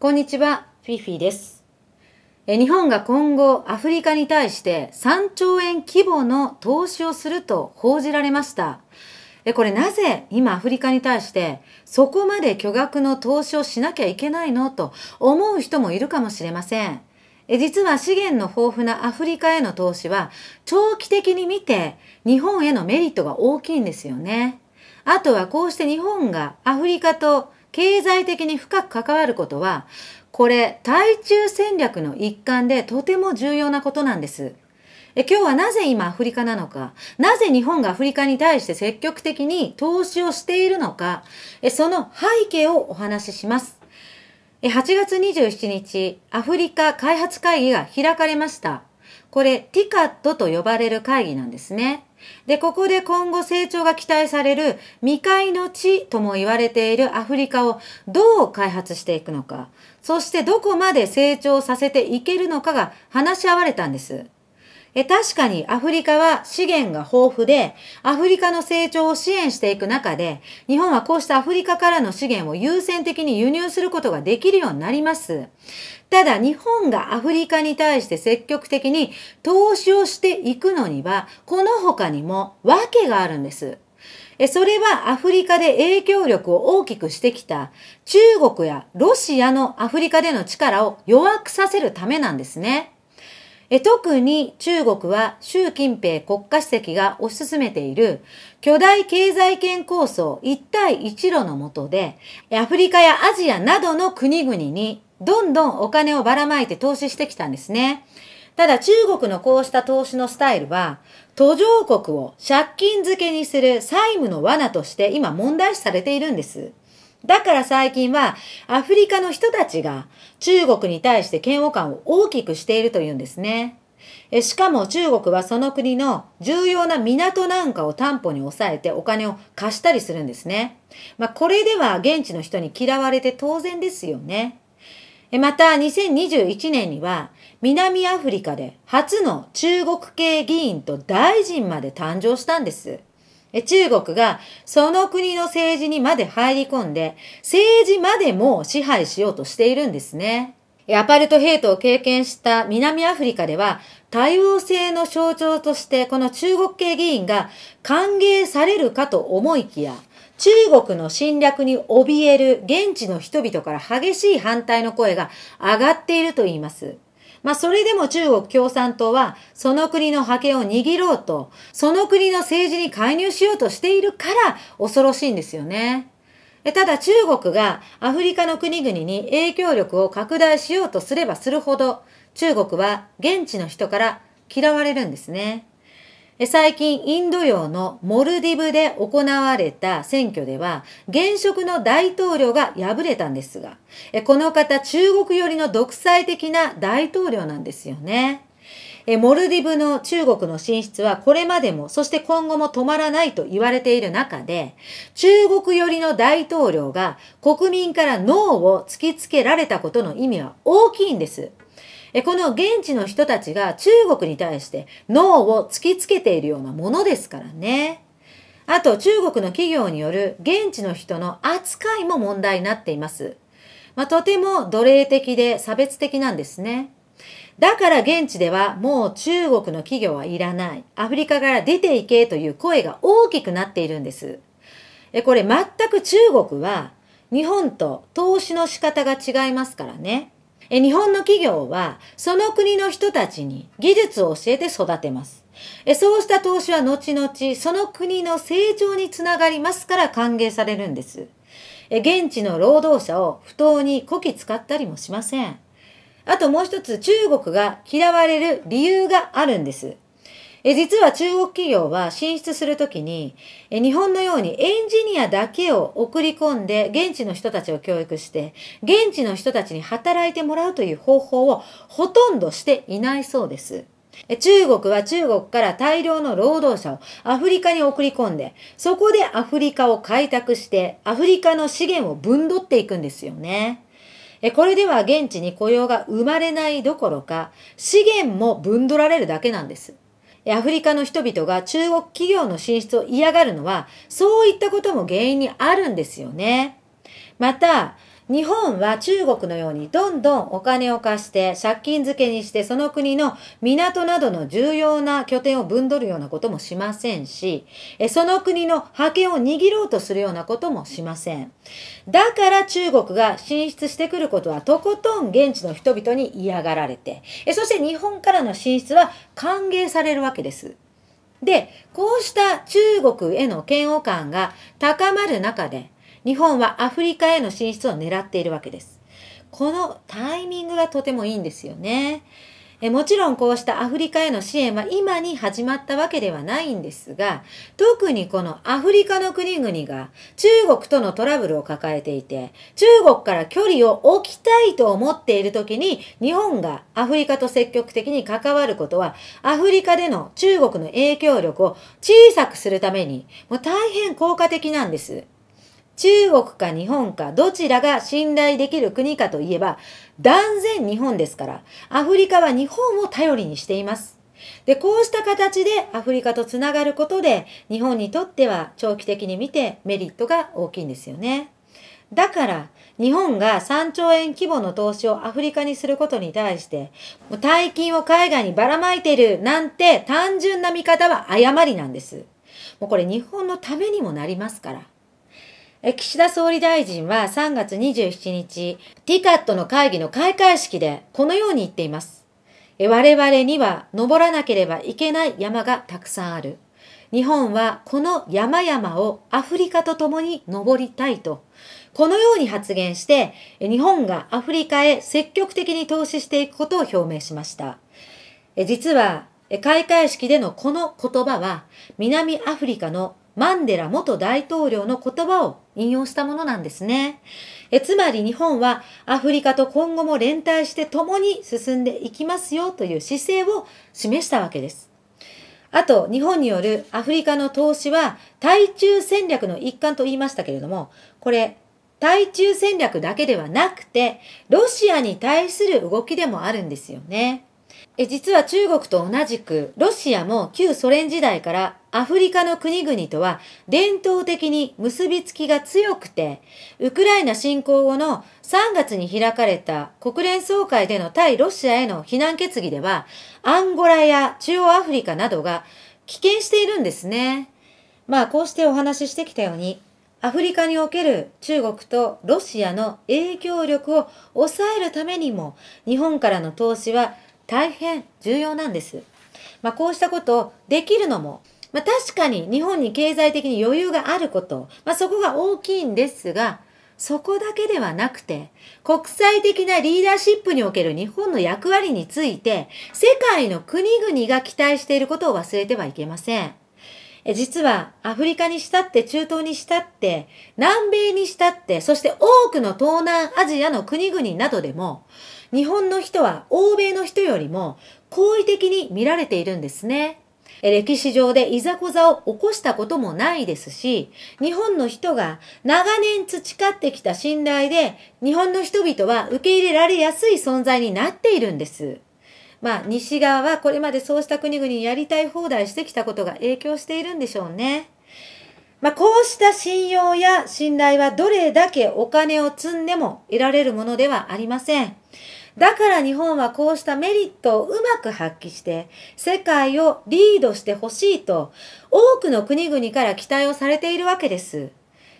こんにちは、フィフィです。日本が今後アフリカに対して3兆円規模の投資をすると報じられました。これなぜ今アフリカに対してそこまで巨額の投資をしなきゃいけないのと思う人もいるかもしれません。実は資源の豊富なアフリカへの投資は長期的に見て日本へのメリットが大きいんですよね。あとはこうして日本がアフリカと経済的に深く関わることは、これ、対中戦略の一環でとても重要なことなんです。え今日はなぜ今アフリカなのか、なぜ日本がアフリカに対して積極的に投資をしているのか、えその背景をお話しします。え8月27日、アフリカ開発会議が開かれました。これ、ティカットと呼ばれる会議なんですね。で、ここで今後成長が期待される未開の地とも言われているアフリカをどう開発していくのか、そしてどこまで成長させていけるのかが話し合われたんです。え確かにアフリカは資源が豊富で、アフリカの成長を支援していく中で、日本はこうしたアフリカからの資源を優先的に輸入することができるようになります。ただ日本がアフリカに対して積極的に投資をしていくのには、この他にも訳があるんです。それはアフリカで影響力を大きくしてきた中国やロシアのアフリカでの力を弱くさせるためなんですね。え特に中国は習近平国家主席が推し進めている巨大経済圏構想一帯一路のもとで、アフリカやアジアなどの国々にどんどんお金をばらまいて投資してきたんですね。ただ中国のこうした投資のスタイルは、途上国を借金漬けにする債務の罠として今問題視されているんです。だから最近はアフリカの人たちが中国に対して嫌悪感を大きくしているというんですね。えしかも中国はその国の重要な港なんかを担保に抑えてお金を貸したりするんですね。まあ、これでは現地の人に嫌われて当然ですよね。また2021年には南アフリカで初の中国系議員と大臣まで誕生したんです。中国がその国の政治にまで入り込んで、政治までも支配しようとしているんですね。アパルトヘイトを経験した南アフリカでは、多様性の象徴としてこの中国系議員が歓迎されるかと思いきや、中国の侵略に怯える現地の人々から激しい反対の声が上がっていると言います。まあ、それでも中国共産党は、その国の覇権を握ろうと、その国の政治に介入しようとしているから、恐ろしいんですよね。ただ中国がアフリカの国々に影響力を拡大しようとすればするほど、中国は現地の人から嫌われるんですね。最近インド洋のモルディブで行われた選挙では、現職の大統領が敗れたんですが、この方中国寄りの独裁的な大統領なんですよね。モルディブの中国の進出はこれまでも、そして今後も止まらないと言われている中で、中国寄りの大統領が国民からノーを突きつけられたことの意味は大きいんです。この現地の人たちが中国に対して脳を突きつけているようなものですからね。あと中国の企業による現地の人の扱いも問題になっています。まあ、とても奴隷的で差別的なんですね。だから現地ではもう中国の企業はいらない。アフリカから出ていけという声が大きくなっているんです。これ全く中国は日本と投資の仕方が違いますからね。え日本の企業は、その国の人たちに技術を教えて育てます。えそうした投資は後々、その国の成長につながりますから歓迎されるんです。え現地の労働者を不当にこき使ったりもしません。あともう一つ、中国が嫌われる理由があるんです。え実は中国企業は進出するときにえ日本のようにエンジニアだけを送り込んで現地の人たちを教育して現地の人たちに働いてもらうという方法をほとんどしていないそうです。中国は中国から大量の労働者をアフリカに送り込んで、そこでアフリカを開拓して、アフリカの資源を分取っていくんですよね。これでは現地に雇用が生まれないどころか、資源も分取られるだけなんです。アフリカの人々が中国企業の進出を嫌がるのは、そういったことも原因にあるんですよね。また、日本は中国のようにどんどんお金を貸して借金付けにしてその国の港などの重要な拠点をぶんどるようなこともしませんし、その国の覇権を握ろうとするようなこともしません。だから中国が進出してくることはとことん現地の人々に嫌がられて、そして日本からの進出は歓迎されるわけです。で、こうした中国への嫌悪感が高まる中で、日本はアフリカへの進出を狙っているわけです。このタイミングがとてもいいんですよね。えもちろんこうしたアフリカへの支援は今に始まったわけではないんですが、特にこのアフリカの国々が中国とのトラブルを抱えていて、中国から距離を置きたいと思っている時に、日本がアフリカと積極的に関わることは、アフリカでの中国の影響力を小さくするために、もう大変効果的なんです。中国か日本かどちらが信頼できる国かといえば断然日本ですからアフリカは日本を頼りにしています。で、こうした形でアフリカとつながることで日本にとっては長期的に見てメリットが大きいんですよね。だから日本が3兆円規模の投資をアフリカにすることに対して大金を海外にばらまいてるなんて単純な見方は誤りなんです。もうこれ日本のためにもなりますから。岸田総理大臣は3月27日、TCAT の会議の開会式でこのように言っています。我々には登らなければいけない山がたくさんある。日本はこの山々をアフリカと共に登りたいと、このように発言して、日本がアフリカへ積極的に投資していくことを表明しました。実は、開会式でのこの言葉は、南アフリカのマンデラ元大統領の言葉を引用したものなんですね。えつまり日本はアフリカと今後も連帯して共に進んでいきますよという姿勢を示したわけです。あと、日本によるアフリカの投資は、対中戦略の一環と言いましたけれども、これ、対中戦略だけではなくて、ロシアに対する動きでもあるんですよね。え実は中国と同じく、ロシアも旧ソ連時代からアフリカの国々とは伝統的に結びつきが強くて、ウクライナ侵攻後の3月に開かれた国連総会での対ロシアへの非難決議では、アンゴラや中央アフリカなどが棄権しているんですね。まあこうしてお話ししてきたように、アフリカにおける中国とロシアの影響力を抑えるためにも、日本からの投資は大変重要なんです。まあ、こうしたことをできるのもまあ、確かに日本に経済的に余裕があること、まあ、そこが大きいんですが、そこだけではなくて、国際的なリーダーシップにおける日本の役割について、世界の国々が期待していることを忘れてはいけません。実はアフリカにしたって中東にしたって南米にしたってそして多くの東南アジアの国々などでも日本の人は欧米の人よりも好意的に見られているんですね。歴史上でいざこざを起こしたこともないですし、日本の人が長年培ってきた信頼で、日本の人々は受け入れられやすい存在になっているんです。まあ、西側はこれまでそうした国々やりたい放題してきたことが影響しているんでしょうね。まあ、こうした信用や信頼はどれだけお金を積んでも得られるものではありません。だから日本はこうしたメリットをうまく発揮して、世界をリードしてほしいと、多くの国々から期待をされているわけです。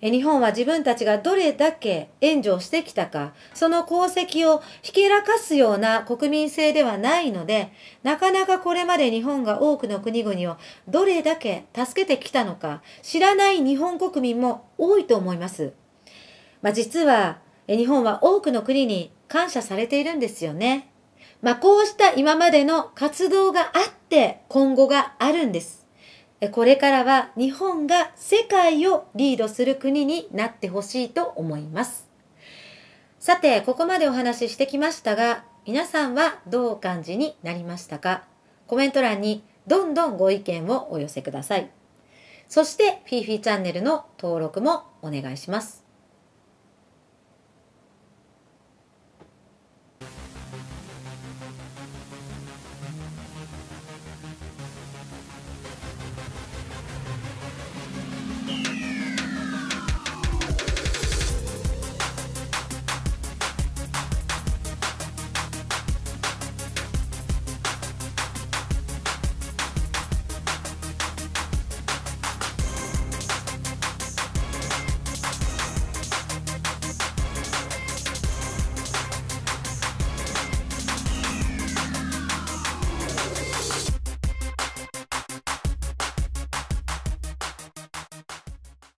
日本は自分たちがどれだけ援助をしてきたか、その功績をひけらかすような国民性ではないので、なかなかこれまで日本が多くの国々をどれだけ助けてきたのか、知らない日本国民も多いと思います。まあ、実は、日本は多くの国に感謝されているんですよね。まあ、こうした今までの活動があって今後があるんです。これからは日本が世界をリードする国になってほしいと思います。さて、ここまでお話ししてきましたが、皆さんはどうお感じになりましたかコメント欄にどんどんご意見をお寄せください。そして、フィーフィーチャンネルの登録もお願いします。